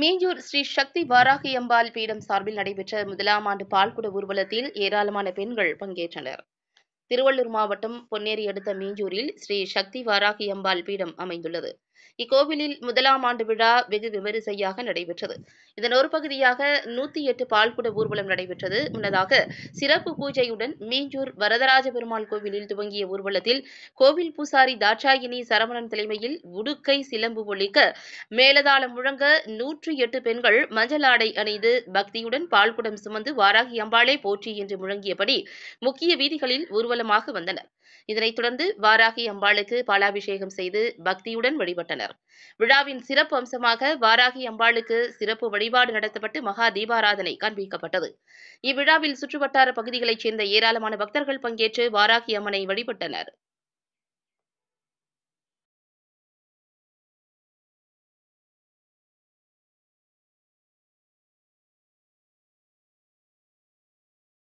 மீஞ்சூர் ஸ்ரீ சக்தி வாராகி அம்பாள் பீடம் சார்பில் நடைபெற்ற முதலாம் ஆண்டு பால்குட ஊர்வலத்தில் ஏராளமான பெண்கள் பங்கேற்றனர் திருவள்ளூர் மாவட்டம் பொன்னேரி அடுத்த மீஞ்சூரில் ஸ்ரீ சக்தி வாராகி அம்பாள் பீடம் அமைந்துள்ளது இக்கோவிலில் முதலாம் ஆண்டு விழா வெகு விமரிசையாக நடைபெற்றது இதன் ஒரு பகுதியாக நூத்தி எட்டு பால்குட ஊர்வலம் நடைபெற்றது முன்னதாக சிறப்பு பூஜையுடன் மீஞ்சூர் வரதராஜ பெருமாள் கோவிலில் துவங்கிய ஊர்வலத்தில் கோவில் பூசாரி தாட்சாயினி சரவணன் தலைமையில் உடுக்கை சிலம்பு ஒழிக்க மேலதாளம் முழங்க நூற்றி எட்டு பெண்கள் மஞ்சள் ஆடை அணிந்து பக்தியுடன் பால்குடம் சுமந்து வாராகி அம்பாளே போற்றி என்று முழங்கியபடி முக்கிய வீதிகளில் ஊர்வலமாக வந்தனர் இதனைத் தொடர்ந்து வாராகி அம்பாளுக்கு பாலாபிஷேகம் செய்து பக்தியுடன் வழிபட்டனர் வழங்கப்பட்டனர் விழாவின் சிறப்பு அம்சமாக வாராகி அம்பாளுக்கு சிறப்பு வழிபாடு நடத்தப்பட்டு மகா தீபாராதனை காண்பிக்கப்பட்டது இவ்விழாவில் சுற்றுவட்டார பகுதிகளைச் சேர்ந்த ஏராளமான பக்தர்கள் பங்கேற்று வாராகி அம்மனை வழிபட்டனர்